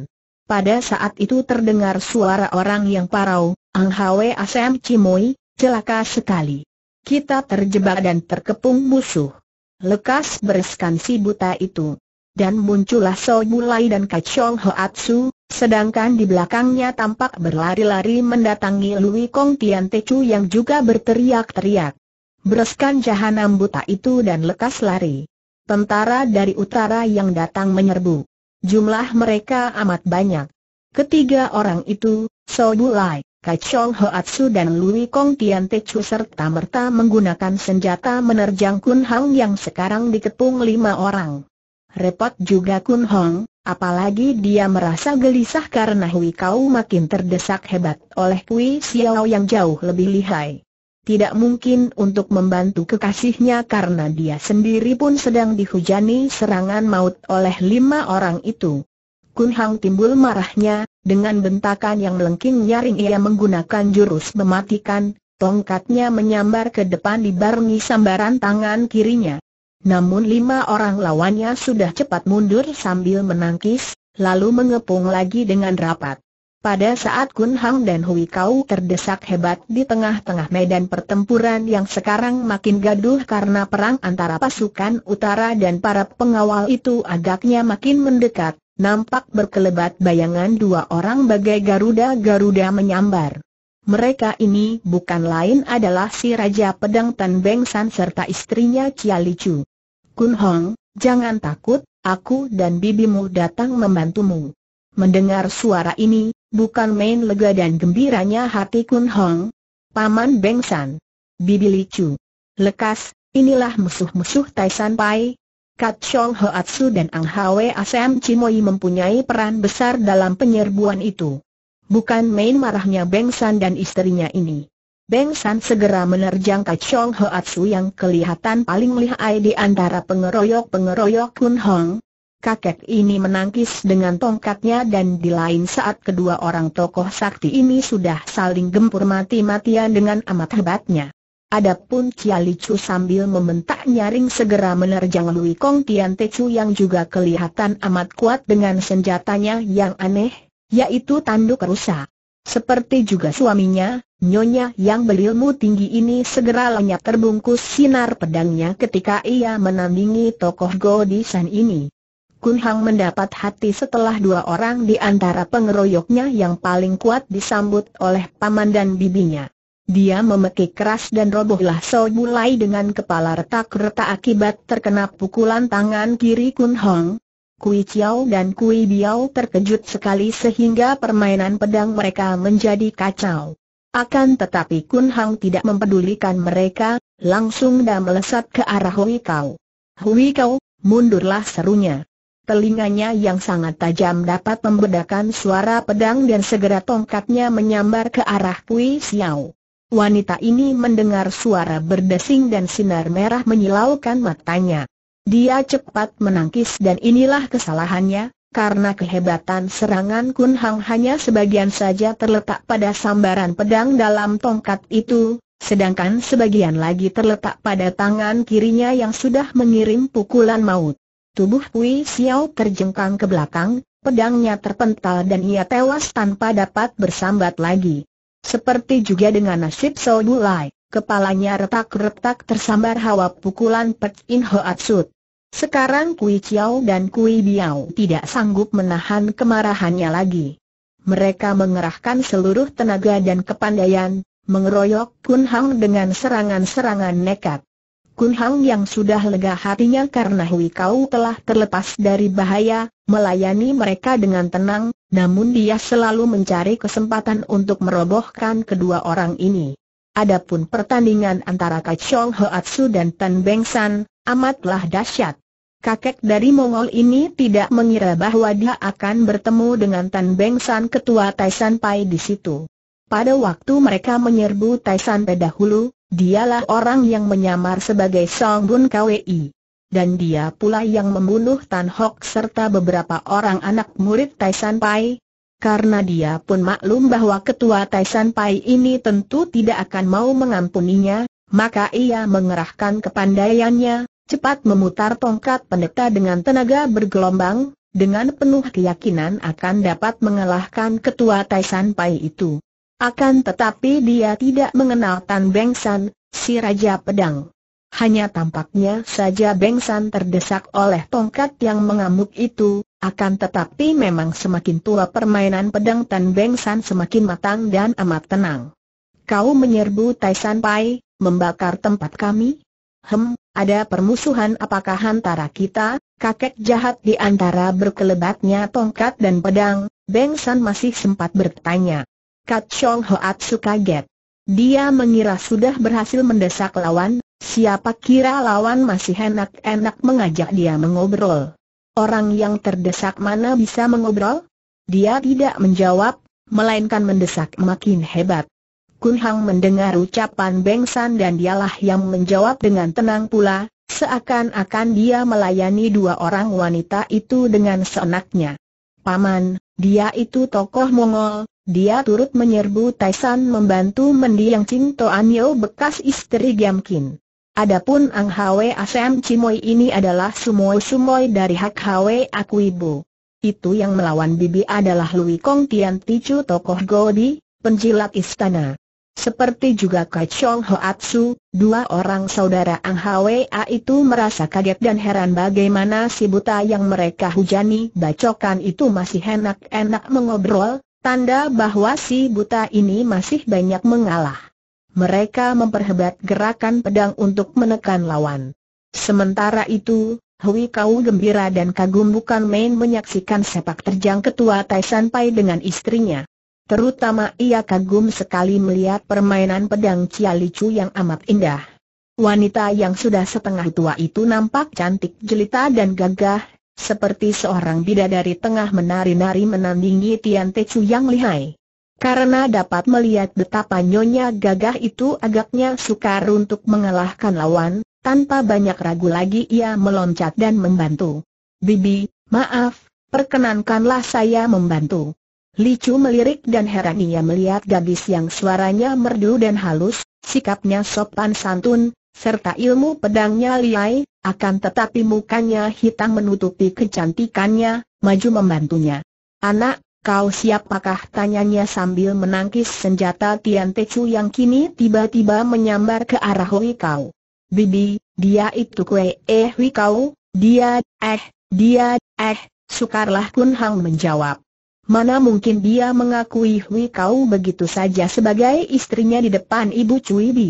Pada saat itu terdengar suara orang yang parau, Ang Hwe Asem Cimoy, celaka sekali. Kita terjebak dan terkepung musuh. Lekas bereskan si buta itu. Dan muncullah So Mulai dan Ho Hoatsu, sedangkan di belakangnya tampak berlari-lari mendatangi Lui Kong Tian Chu yang juga berteriak-teriak. Bereskan jahanam buta itu dan lekas lari. Tentara dari utara yang datang menyerbu. Jumlah mereka amat banyak. Ketiga orang itu, So Mulai, Kachong Hoatsu dan Lui Kong Tian Te Chu serta merta menggunakan senjata menerjang Kun Hong yang sekarang dikepung lima orang. Repot juga Kun Hong, apalagi dia merasa gelisah karena Hui Kau makin terdesak hebat oleh Kui Xiao yang jauh lebih lihai. Tidak mungkin untuk membantu kekasihnya karena dia sendiri pun sedang dihujani serangan maut oleh lima orang itu. Kun Hong timbul marahnya, dengan bentakan yang melengking nyaring ia menggunakan jurus mematikan, tongkatnya menyambar ke depan dibarengi sambaran tangan kirinya. Namun lima orang lawannya sudah cepat mundur sambil menangkis, lalu mengepung lagi dengan rapat. Pada saat Kun Hang dan Hui Kau terdesak hebat di tengah-tengah medan pertempuran yang sekarang makin gaduh karena perang antara pasukan utara dan para pengawal itu agaknya makin mendekat, nampak berkelebat bayangan dua orang bagai garuda-garuda menyambar. Mereka ini bukan lain adalah si Raja Pedang Tan Beng San serta istrinya Chia Licu. Kun Hong, jangan takut, aku dan bibimu datang membantumu. Mendengar suara ini, bukan main lega dan gembiranya hati Kun Hong. Paman Beng San. Bibi Licu. Lekas, inilah musuh-musuh Tai San Pai, Kat Chong Hoatsu dan Ang Hwe Asem Chimoi mempunyai peran besar dalam penyerbuan itu. Bukan main marahnya Beng San dan istrinya ini. Beng San segera menerjang Kat Chong Hoatsu yang kelihatan paling lihai di antara pengeroyok-pengeroyok Kun Hong. Kakek ini menangkis dengan tongkatnya dan di lain saat kedua orang tokoh sakti ini sudah saling gempur mati-matian dengan amat hebatnya. Adapun Chia Lichu sambil membentak nyaring segera menerjang Lui Kong Tian Chu yang juga kelihatan amat kuat dengan senjatanya yang aneh, yaitu tanduk rusa. Seperti juga suaminya, Nyonya yang berilmu tinggi ini segera lenyap terbungkus sinar pedangnya ketika ia menandingi tokoh Godisan ini. Kun Hang mendapat hati setelah dua orang di antara pengeroyoknya yang paling kuat disambut oleh paman dan bibinya. Dia memekik keras dan robohlah Sol mulai dengan kepala retak-retak akibat terkena pukulan tangan kiri Kun Hong. Kui Chiao dan Kui Biao terkejut sekali sehingga permainan pedang mereka menjadi kacau. Akan tetapi Kun Hong tidak mempedulikan mereka, langsung dan melesat ke arah Hui Kau. Hui Kau, mundurlah serunya. Telinganya yang sangat tajam dapat membedakan suara pedang dan segera tongkatnya menyambar ke arah Kui Xiao. Wanita ini mendengar suara berdesing dan sinar merah menyilaukan matanya. Dia cepat menangkis dan inilah kesalahannya, karena kehebatan serangan Kun Hang hanya sebagian saja terletak pada sambaran pedang dalam tongkat itu, sedangkan sebagian lagi terletak pada tangan kirinya yang sudah mengirim pukulan maut. Tubuh Pui Xiao terjengkang ke belakang, pedangnya terpental dan ia tewas tanpa dapat bersambat lagi. Seperti juga dengan nasib Sol kepalanya retak-retak tersambar hawa pukulan Pek In Hoat Sekarang Kui Chiao dan Kui Biao tidak sanggup menahan kemarahannya lagi. Mereka mengerahkan seluruh tenaga dan kepandaian, mengeroyok Kun Hang dengan serangan-serangan nekat. Kun Hang yang sudah lega hatinya karena Hui Kau telah terlepas dari bahaya, melayani mereka dengan tenang, namun dia selalu mencari kesempatan untuk merobohkan kedua orang ini. Adapun pertandingan antara Kachong Hoatsu dan Tan Beng San, amatlah dahsyat. Kakek dari Mongol ini tidak mengira bahwa dia akan bertemu dengan Tan Beng San ketua Taisan Pai di situ. Pada waktu mereka menyerbu Taisan Pai dahulu, Dialah orang yang menyamar sebagai Song Bun Kwi. Dan dia pula yang membunuh Tan Hock serta beberapa orang anak murid Tai Pai. Karena dia pun maklum bahwa ketua Tai Pai ini tentu tidak akan mau mengampuninya, maka ia mengerahkan kepandaiannya, cepat memutar tongkat pendeta dengan tenaga bergelombang, dengan penuh keyakinan akan dapat mengalahkan ketua Tai Pai itu. Akan tetapi dia tidak mengenal Tan Beng San, si Raja Pedang. Hanya tampaknya saja Beng San terdesak oleh tongkat yang mengamuk itu, akan tetapi memang semakin tua permainan pedang Tan Beng San semakin matang dan amat tenang. Kau menyerbu Tai San Pai, membakar tempat kami? Hem, ada permusuhan apakah antara kita, kakek jahat di antara berkelebatnya tongkat dan pedang, Beng San masih sempat bertanya. Chong Hoat suka kaget. Dia mengira sudah berhasil mendesak lawan, siapa kira lawan masih enak-enak mengajak dia mengobrol. Orang yang terdesak mana bisa mengobrol? Dia tidak menjawab, melainkan mendesak makin hebat. Kun Hang mendengar ucapan Beng San dan dialah yang menjawab dengan tenang pula, seakan-akan dia melayani dua orang wanita itu dengan senangnya. Paman, dia itu tokoh Mongol, dia turut menyerbu Taisan membantu mendiang Chin Toanyo bekas istri Giam Kin. Adapun Ang Hwe Asem Cimoy ini adalah sumoy sumoy dari Hak Hwe Akuibu. Itu yang melawan Bibi adalah Lui Kong Tian Tichu tokoh Godi, penjilat istana. Seperti juga Chong Hoatsu, dua orang saudara Ang A itu merasa kaget dan heran bagaimana si buta yang mereka hujani bacokan itu masih enak-enak mengobrol, Tanda bahwa si buta ini masih banyak mengalah. Mereka memperhebat gerakan pedang untuk menekan lawan. Sementara itu, Hui Kau gembira dan kagum bukan main menyaksikan sepak terjang ketua Taisan Pai dengan istrinya. Terutama ia kagum sekali melihat permainan pedang Cia Licu yang amat indah. Wanita yang sudah setengah tua itu nampak cantik jelita dan gagah, seperti seorang bidadari tengah menari-nari menandingi Tian Te Chu yang lihai. Karena dapat melihat betapa nyonya gagah itu agaknya sukar untuk mengalahkan lawan, tanpa banyak ragu lagi ia meloncat dan membantu. Bibi, maaf, perkenankanlah saya membantu. Li Chu melirik dan heran ia melihat gadis yang suaranya merdu dan halus, sikapnya sopan santun, serta ilmu pedangnya liai, akan tetapi mukanya hitam menutupi kecantikannya, maju membantunya. Anak, kau siapakah tanyanya sambil menangkis senjata Tian Te Chu yang kini tiba-tiba menyambar ke arah Hui Kau. Bibi, dia itu kue eh Hui Kau, dia, eh, dia, eh, sukarlah Kun Hang menjawab. Mana mungkin dia mengakui Hui Kau begitu saja sebagai istrinya di depan ibu Cui Bi.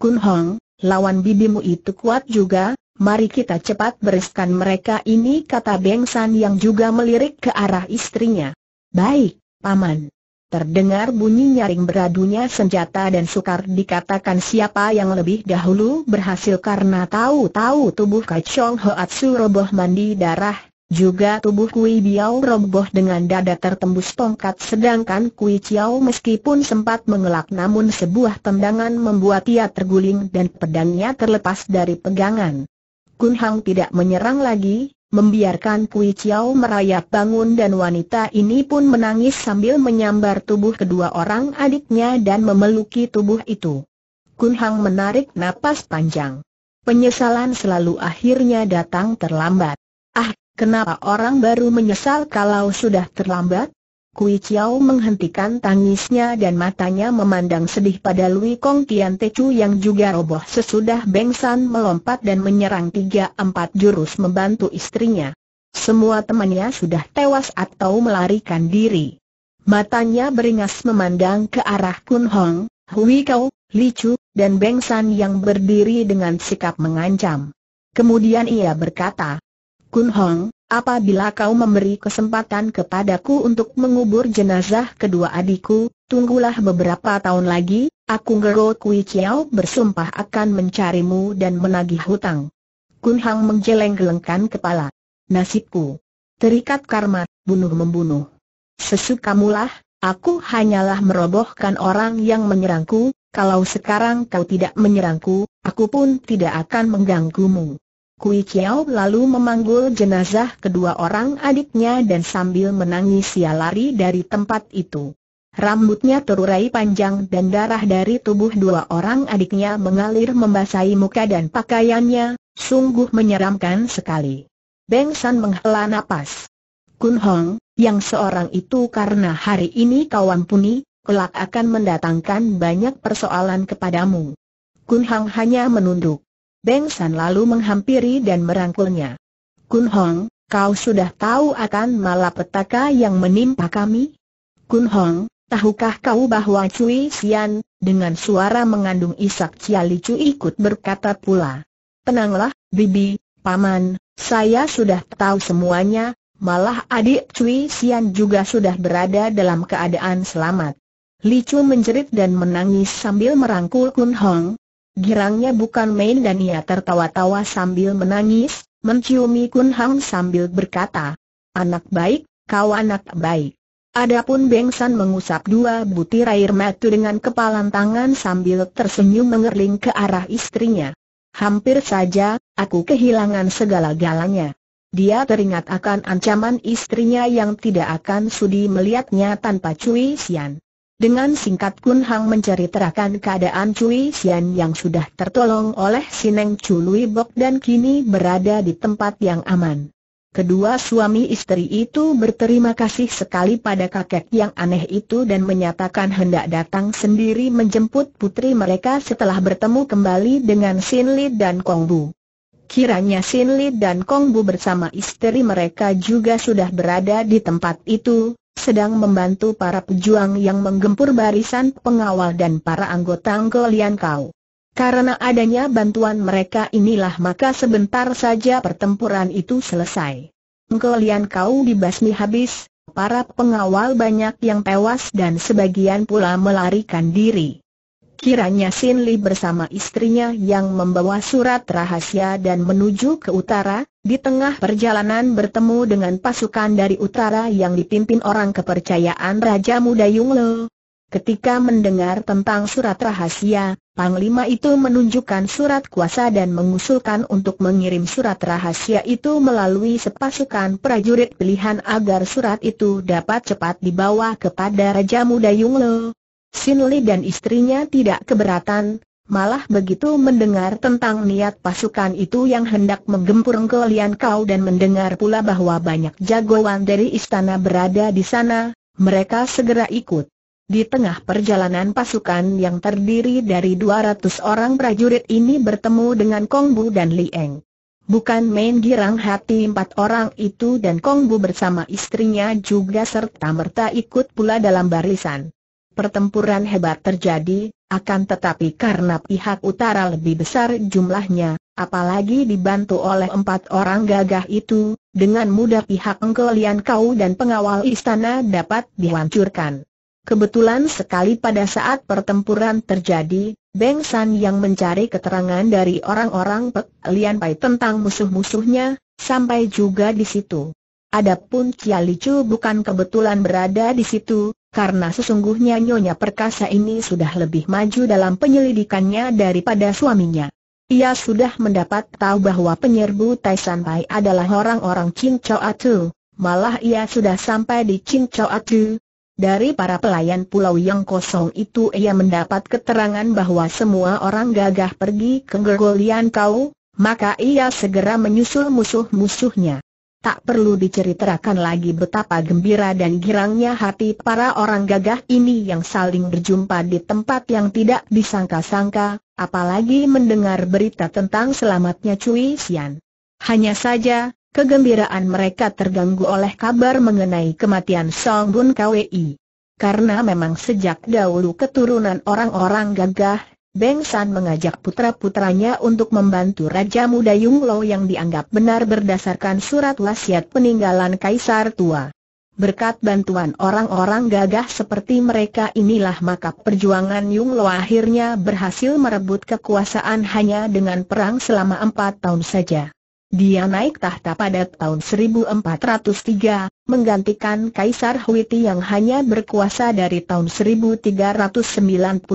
Kun Hong, lawan bibimu itu kuat juga, mari kita cepat bereskan mereka ini kata Beng San yang juga melirik ke arah istrinya. Baik, Paman. Terdengar bunyi nyaring beradunya senjata dan sukar dikatakan siapa yang lebih dahulu berhasil karena tahu-tahu tubuh Kai Chong Hoat roboh mandi darah juga tubuh Kui Biao roboh dengan dada tertembus tongkat sedangkan Kui Chiao meskipun sempat mengelak namun sebuah tendangan membuat ia terguling dan pedangnya terlepas dari pegangan. Kun Hang tidak menyerang lagi, membiarkan Kui Chiao merayap bangun dan wanita ini pun menangis sambil menyambar tubuh kedua orang adiknya dan memeluki tubuh itu. Kun Hang menarik napas panjang. Penyesalan selalu akhirnya datang terlambat. Ah, Kenapa orang baru menyesal kalau sudah terlambat? Kui Chiao menghentikan tangisnya dan matanya memandang sedih pada Lui Kong Tian Te Chu yang juga roboh sesudah Beng San melompat dan menyerang tiga empat jurus membantu istrinya. Semua temannya sudah tewas atau melarikan diri. Matanya beringas memandang ke arah Kun Hong, Hui Kau, Li Chu, dan Beng San yang berdiri dengan sikap mengancam. Kemudian ia berkata, Kun Hong, apabila kau memberi kesempatan kepadaku untuk mengubur jenazah kedua adikku, tunggulah beberapa tahun lagi, aku Gero Kui Chiao bersumpah akan mencarimu dan menagih hutang. Kun Hong menjeleng-gelengkan kepala. Nasibku. Terikat karma, bunuh-membunuh. Sesukamulah, aku hanyalah merobohkan orang yang menyerangku, kalau sekarang kau tidak menyerangku, aku pun tidak akan mengganggumu. Kui Kiao lalu memanggul jenazah kedua orang adiknya dan sambil menangis ia lari dari tempat itu. Rambutnya terurai panjang dan darah dari tubuh dua orang adiknya mengalir membasahi muka dan pakaiannya, sungguh menyeramkan sekali. Beng San menghela napas. Kun Hong, yang seorang itu karena hari ini kau ampuni, kelak akan mendatangkan banyak persoalan kepadamu. Kun Hong hanya menunduk. Beng San lalu menghampiri dan merangkulnya. Kun Hong, kau sudah tahu akan malapetaka yang menimpa kami? Kun Hong, tahukah kau bahwa Cui Xian, dengan suara mengandung isak Ciali Licu ikut berkata pula. Tenanglah, Bibi, Paman, saya sudah tahu semuanya, malah adik Cui Xian juga sudah berada dalam keadaan selamat. Licu menjerit dan menangis sambil merangkul Kun Hong, Girangnya bukan main dan ia tertawa-tawa sambil menangis, menciumi Kun Hang sambil berkata, Anak baik, kau anak baik. Adapun Bengsan mengusap dua butir air mata dengan kepalan tangan sambil tersenyum mengerling ke arah istrinya. Hampir saja, aku kehilangan segala-galanya. Dia teringat akan ancaman istrinya yang tidak akan sudi melihatnya tanpa cuisian. Dengan singkat Kun Hang menceritakan keadaan Cui Xian yang sudah tertolong oleh Sineng Chu Lui Bok dan kini berada di tempat yang aman. Kedua suami istri itu berterima kasih sekali pada kakek yang aneh itu dan menyatakan hendak datang sendiri menjemput putri mereka setelah bertemu kembali dengan Sin Li dan Kong Bu. Kiranya Sin Li dan Kong Bu bersama istri mereka juga sudah berada di tempat itu, sedang membantu para pejuang yang menggempur barisan pengawal dan para anggota Anggolian Kau. Karena adanya bantuan mereka inilah maka sebentar saja pertempuran itu selesai. Anggolian Kau dibasmi habis, para pengawal banyak yang tewas dan sebagian pula melarikan diri. Kiranya Sin Li bersama istrinya yang membawa surat rahasia dan menuju ke utara, di tengah perjalanan bertemu dengan pasukan dari utara yang dipimpin orang kepercayaan Raja Muda Yung Lo. Ketika mendengar tentang surat rahasia, Panglima itu menunjukkan surat kuasa dan mengusulkan untuk mengirim surat rahasia itu melalui sepasukan prajurit pilihan agar surat itu dapat cepat dibawa kepada Raja Muda Yung Lo. Sin Li dan istrinya tidak keberatan, malah begitu mendengar tentang niat pasukan itu yang hendak menggempur Lian Kau dan mendengar pula bahwa banyak jagoan dari istana berada di sana, mereka segera ikut. Di tengah perjalanan pasukan yang terdiri dari 200 orang prajurit ini bertemu dengan Kong Bu dan Li Eng. Bukan main girang hati empat orang itu dan Kong Bu bersama istrinya juga serta merta ikut pula dalam barisan pertempuran hebat terjadi, akan tetapi karena pihak utara lebih besar jumlahnya, apalagi dibantu oleh empat orang gagah itu, dengan mudah pihak Engkelian Kau dan pengawal istana dapat dihancurkan. Kebetulan sekali pada saat pertempuran terjadi, Beng San yang mencari keterangan dari orang-orang Pek Lian Pai tentang musuh-musuhnya, sampai juga di situ. Adapun Li Chu bukan kebetulan berada di situ, karena sesungguhnya Nyonya Perkasa ini sudah lebih maju dalam penyelidikannya daripada suaminya. Ia sudah mendapat tahu bahwa penyerbu Tai San Pai adalah orang-orang Ching Atu, malah ia sudah sampai di Ching Atu. Dari para pelayan pulau yang kosong itu ia mendapat keterangan bahwa semua orang gagah pergi ke Gergolian Kau, maka ia segera menyusul musuh-musuhnya. Tak perlu diceritakan lagi betapa gembira dan girangnya hati para orang gagah ini yang saling berjumpa di tempat yang tidak disangka-sangka, apalagi mendengar berita tentang selamatnya Cui Xian. Hanya saja, kegembiraan mereka terganggu oleh kabar mengenai kematian Song Bun Kwi. Karena memang sejak dahulu keturunan orang-orang gagah Beng San mengajak putra-putranya untuk membantu Raja Muda Yung Lo yang dianggap benar berdasarkan surat wasiat peninggalan Kaisar Tua. Berkat bantuan orang-orang gagah seperti mereka inilah maka perjuangan Yung Lo akhirnya berhasil merebut kekuasaan hanya dengan perang selama empat tahun saja. Dia naik tahta pada tahun 1403, menggantikan Kaisar Huiti yang hanya berkuasa dari tahun 1399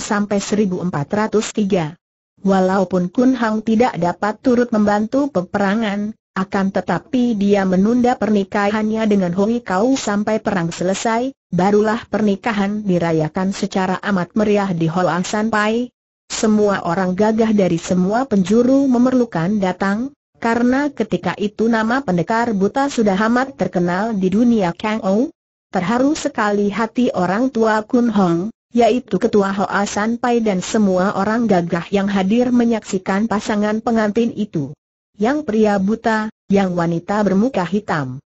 sampai 1403. Walaupun Kun Hang tidak dapat turut membantu peperangan, akan tetapi dia menunda pernikahannya dengan Hui Kau sampai perang selesai, barulah pernikahan dirayakan secara amat meriah di Hoa San Pai. Semua orang gagah dari semua penjuru memerlukan datang, karena ketika itu nama pendekar buta sudah amat terkenal di dunia Kang Ou. Terharu sekali hati orang tua Kun Hong, yaitu ketua Hoa San Pai dan semua orang gagah yang hadir menyaksikan pasangan pengantin itu. Yang pria buta, yang wanita bermuka hitam.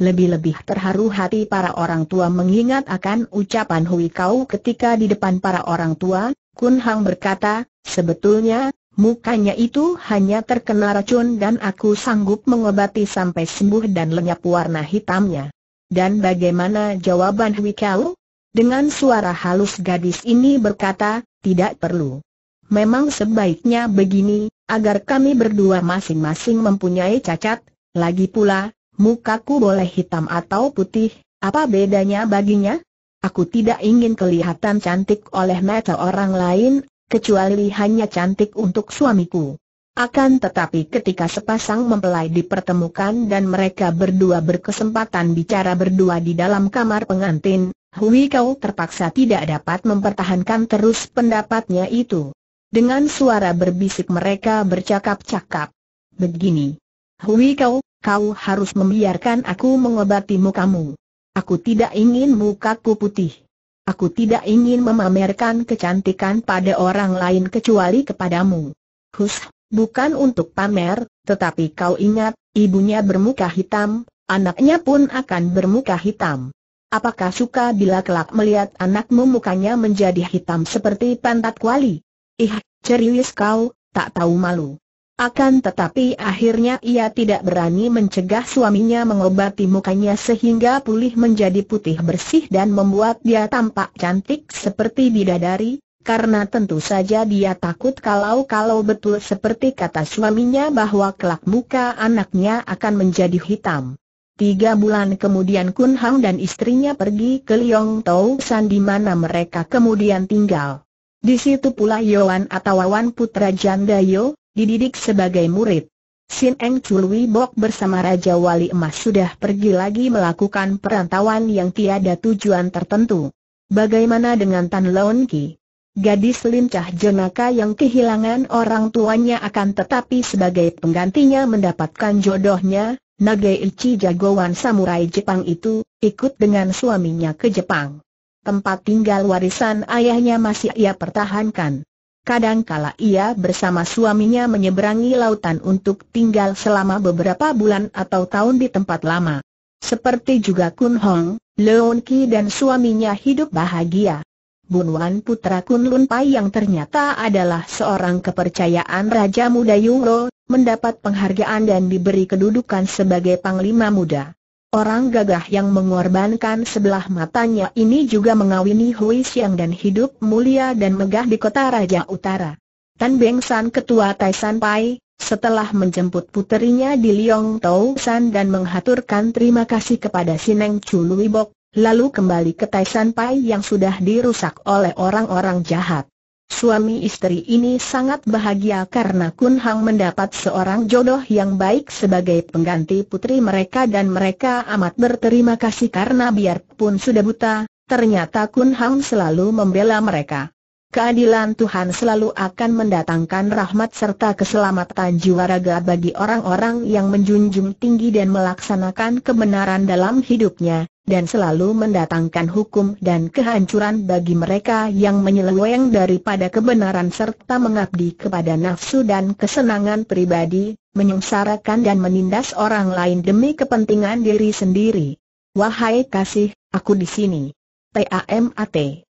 Lebih-lebih terharu hati para orang tua mengingat akan ucapan Hui Kau ketika di depan para orang tua, Kun Hong berkata, sebetulnya, Mukanya itu hanya terkena racun dan aku sanggup mengobati sampai sembuh dan lenyap warna hitamnya. Dan bagaimana jawaban Hui Kau? Dengan suara halus gadis ini berkata, tidak perlu. Memang sebaiknya begini, agar kami berdua masing-masing mempunyai cacat, lagi pula, mukaku boleh hitam atau putih, apa bedanya baginya? Aku tidak ingin kelihatan cantik oleh mata orang lain, kecuali hanya cantik untuk suamiku. Akan tetapi ketika sepasang mempelai dipertemukan dan mereka berdua berkesempatan bicara berdua di dalam kamar pengantin, Hui Kau terpaksa tidak dapat mempertahankan terus pendapatnya itu. Dengan suara berbisik mereka bercakap-cakap. Begini. Hui Kau, kau harus membiarkan aku mengobatimu kamu. Aku tidak ingin mukaku putih. Aku tidak ingin memamerkan kecantikan pada orang lain kecuali kepadamu. Hus, bukan untuk pamer, tetapi kau ingat, ibunya bermuka hitam, anaknya pun akan bermuka hitam. Apakah suka bila kelak melihat anakmu mukanya menjadi hitam seperti pantat kuali? Ih, cerius kau, tak tahu malu. Akan tetapi akhirnya ia tidak berani mencegah suaminya mengobati mukanya sehingga pulih menjadi putih bersih dan membuat dia tampak cantik seperti bidadari, karena tentu saja dia takut kalau-kalau betul seperti kata suaminya bahwa kelak muka anaknya akan menjadi hitam. Tiga bulan kemudian Kun Hang dan istrinya pergi ke Liong Tau San di mana mereka kemudian tinggal. Di situ pula Yoan atau Wawan putra janda Yo, dididik sebagai murid. Sin Eng Chulwi Bok bersama Raja Wali Emas sudah pergi lagi melakukan perantauan yang tiada tujuan tertentu. Bagaimana dengan Tan Leon Ki? Gadis lincah jenaka yang kehilangan orang tuanya akan tetapi sebagai penggantinya mendapatkan jodohnya, Ichi jagoan samurai Jepang itu, ikut dengan suaminya ke Jepang. Tempat tinggal warisan ayahnya masih ia pertahankan. Kadang-kala ia bersama suaminya menyeberangi lautan untuk tinggal selama beberapa bulan atau tahun di tempat lama. Seperti juga Kun Hong, Leon Ki dan suaminya hidup bahagia. Bun Wan putra Kun Lun Pai yang ternyata adalah seorang kepercayaan Raja Muda Yung Ro, mendapat penghargaan dan diberi kedudukan sebagai Panglima Muda. Orang gagah yang mengorbankan sebelah matanya ini juga mengawini Hui Xiang dan hidup mulia dan megah di kota Raja Utara. Tan Beng San ketua Tai San Pai, setelah menjemput puterinya di Liong Tau San dan menghaturkan terima kasih kepada Sineng Chu Bok, lalu kembali ke Tai San Pai yang sudah dirusak oleh orang-orang jahat. Suami istri ini sangat bahagia karena Kun Hang mendapat seorang jodoh yang baik sebagai pengganti putri mereka dan mereka amat berterima kasih karena biarpun sudah buta, ternyata Kun Hang selalu membela mereka. Keadilan Tuhan selalu akan mendatangkan rahmat serta keselamatan jiwa raga bagi orang-orang yang menjunjung tinggi dan melaksanakan kebenaran dalam hidupnya, dan selalu mendatangkan hukum dan kehancuran bagi mereka yang menyeleweng daripada kebenaran serta mengabdi kepada nafsu dan kesenangan pribadi, menyengsarakan dan menindas orang lain demi kepentingan diri sendiri. Wahai kasih, aku di sini. Ta'mat.